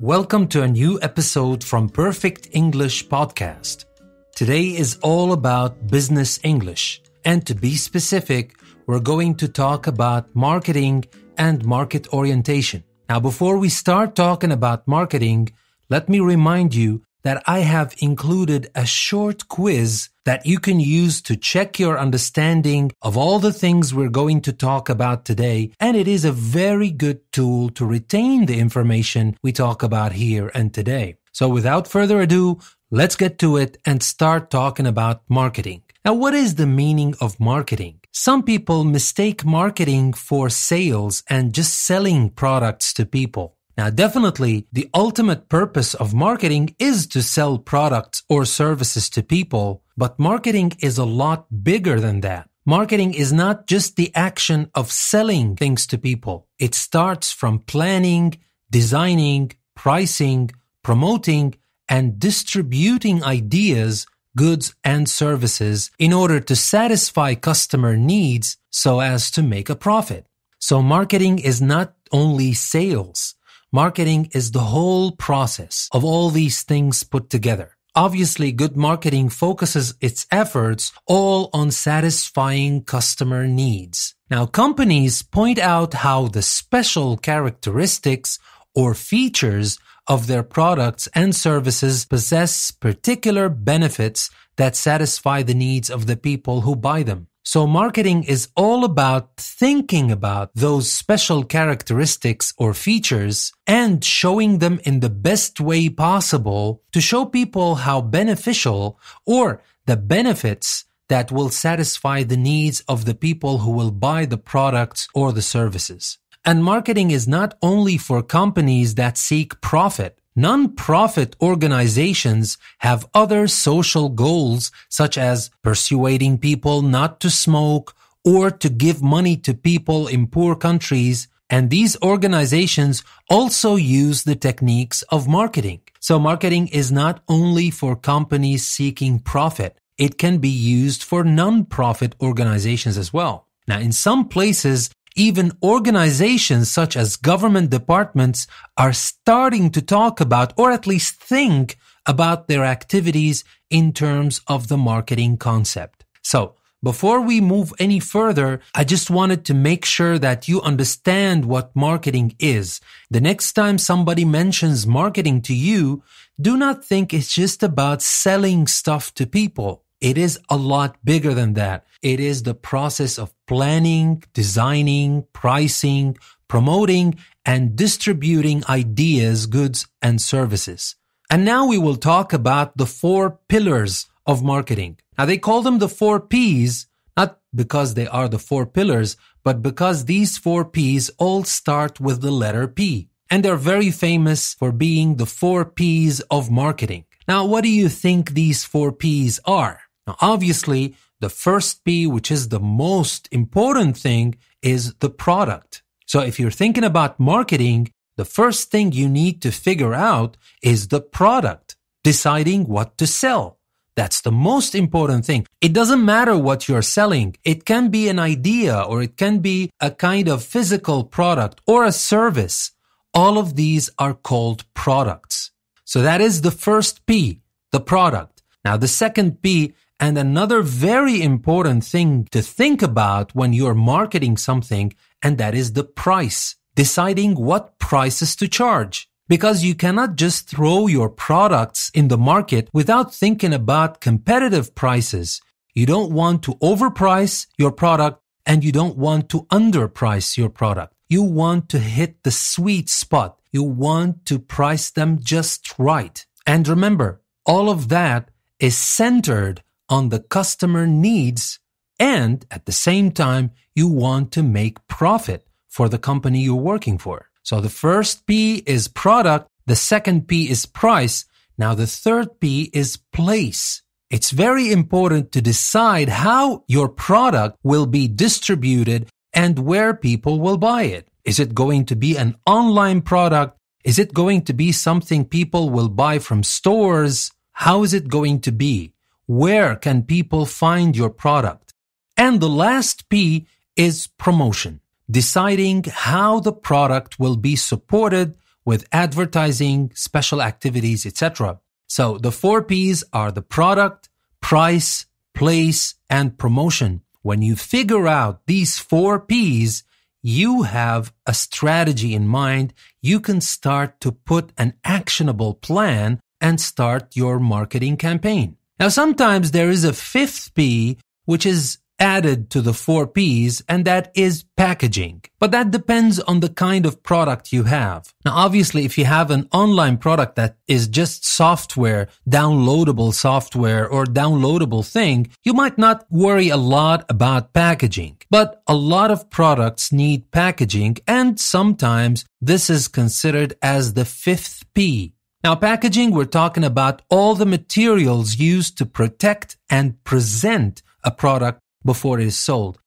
Welcome to a new episode from Perfect English Podcast. Today is all about business English. And to be specific, we're going to talk about marketing and market orientation. Now, before we start talking about marketing, let me remind you that I have included a short quiz that you can use to check your understanding of all the things we're going to talk about today. And it is a very good tool to retain the information we talk about here and today. So without further ado, let's get to it and start talking about marketing. Now, what is the meaning of marketing? Some people mistake marketing for sales and just selling products to people. Now, definitely the ultimate purpose of marketing is to sell products or services to people, but marketing is a lot bigger than that. Marketing is not just the action of selling things to people. It starts from planning, designing, pricing, promoting, and distributing ideas, goods, and services in order to satisfy customer needs so as to make a profit. So marketing is not only sales. Marketing is the whole process of all these things put together. Obviously, good marketing focuses its efforts all on satisfying customer needs. Now, companies point out how the special characteristics or features of their products and services possess particular benefits that satisfy the needs of the people who buy them. So marketing is all about thinking about those special characteristics or features and showing them in the best way possible to show people how beneficial or the benefits that will satisfy the needs of the people who will buy the products or the services. And marketing is not only for companies that seek profit. Nonprofit organizations have other social goals such as persuading people not to smoke or to give money to people in poor countries. And these organizations also use the techniques of marketing. So marketing is not only for companies seeking profit. It can be used for nonprofit organizations as well. Now, in some places, even organizations such as government departments are starting to talk about, or at least think about their activities in terms of the marketing concept. So, before we move any further, I just wanted to make sure that you understand what marketing is. The next time somebody mentions marketing to you, do not think it's just about selling stuff to people. It is a lot bigger than that. It is the process of planning, designing, pricing, promoting, and distributing ideas, goods, and services. And now we will talk about the four pillars of marketing. Now they call them the four P's, not because they are the four pillars, but because these four P's all start with the letter P. And they're very famous for being the four P's of marketing. Now, what do you think these four P's are? Now, obviously, the first P, which is the most important thing, is the product. So if you're thinking about marketing, the first thing you need to figure out is the product, deciding what to sell. That's the most important thing. It doesn't matter what you're selling. It can be an idea or it can be a kind of physical product or a service. All of these are called products. So that is the first P, the product. Now the second P and another very important thing to think about when you're marketing something, and that is the price, deciding what prices to charge. Because you cannot just throw your products in the market without thinking about competitive prices. You don't want to overprice your product and you don't want to underprice your product. You want to hit the sweet spot. You want to price them just right. And remember, all of that is centered on the customer needs and at the same time, you want to make profit for the company you're working for. So the first P is product. The second P is price. Now the third P is place. It's very important to decide how your product will be distributed and where people will buy it. Is it going to be an online product? Is it going to be something people will buy from stores? How is it going to be? Where can people find your product? And the last P is promotion, deciding how the product will be supported with advertising, special activities, etc. So the four P's are the product, price, place, and promotion. When you figure out these four P's, you have a strategy in mind. You can start to put an actionable plan and start your marketing campaign. Now, sometimes there is a fifth P, which is added to the four P's, and that is packaging. But that depends on the kind of product you have. Now, obviously, if you have an online product that is just software, downloadable software or downloadable thing, you might not worry a lot about packaging. But a lot of products need packaging, and sometimes this is considered as the fifth P. Now, packaging, we're talking about all the materials used to protect and present a product before it is sold.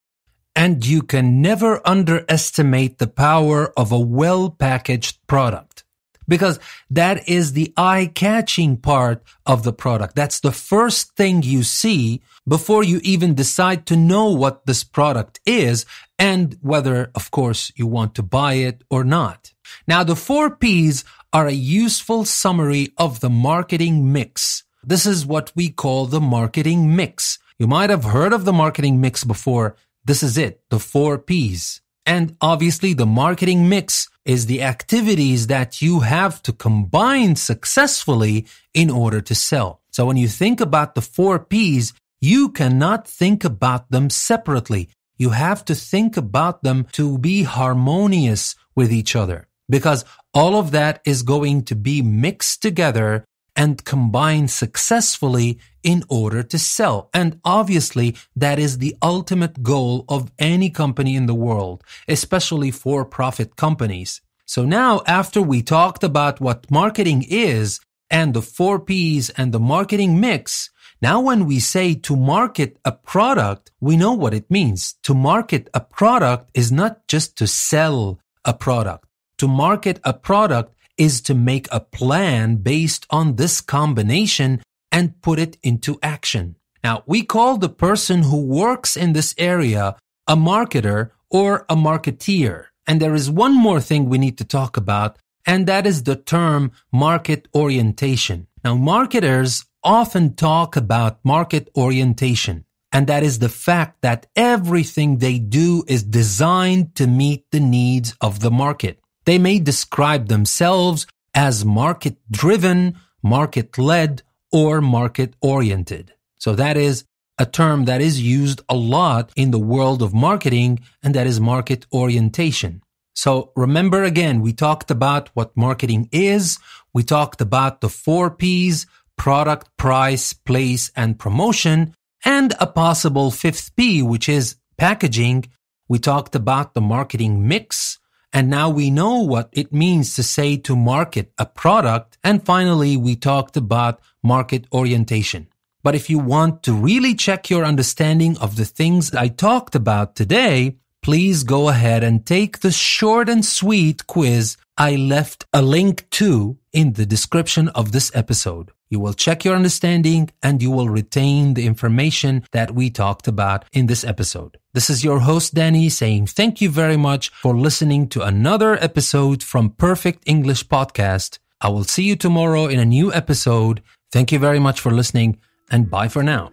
And you can never underestimate the power of a well packaged product because that is the eye catching part of the product. That's the first thing you see before you even decide to know what this product is and whether, of course, you want to buy it or not. Now, the four P's are a useful summary of the marketing mix. This is what we call the marketing mix. You might have heard of the marketing mix before. This is it, the four P's. And obviously, the marketing mix is the activities that you have to combine successfully in order to sell. So when you think about the four P's, you cannot think about them separately. You have to think about them to be harmonious with each other because all of that is going to be mixed together and combined successfully in order to sell. And obviously, that is the ultimate goal of any company in the world, especially for profit companies. So now, after we talked about what marketing is and the four P's and the marketing mix, now when we say to market a product, we know what it means. To market a product is not just to sell a product to market a product is to make a plan based on this combination and put it into action. Now, we call the person who works in this area a marketer or a marketeer. And there is one more thing we need to talk about, and that is the term market orientation. Now, marketers often talk about market orientation, and that is the fact that everything they do is designed to meet the needs of the market. They may describe themselves as market driven, market led, or market oriented. So that is a term that is used a lot in the world of marketing, and that is market orientation. So remember again, we talked about what marketing is. We talked about the four P's, product, price, place, and promotion, and a possible fifth P, which is packaging. We talked about the marketing mix. And now we know what it means to say to market a product. And finally, we talked about market orientation. But if you want to really check your understanding of the things I talked about today, please go ahead and take the short and sweet quiz I left a link to in the description of this episode. You will check your understanding and you will retain the information that we talked about in this episode. This is your host, Danny, saying thank you very much for listening to another episode from Perfect English Podcast. I will see you tomorrow in a new episode. Thank you very much for listening and bye for now.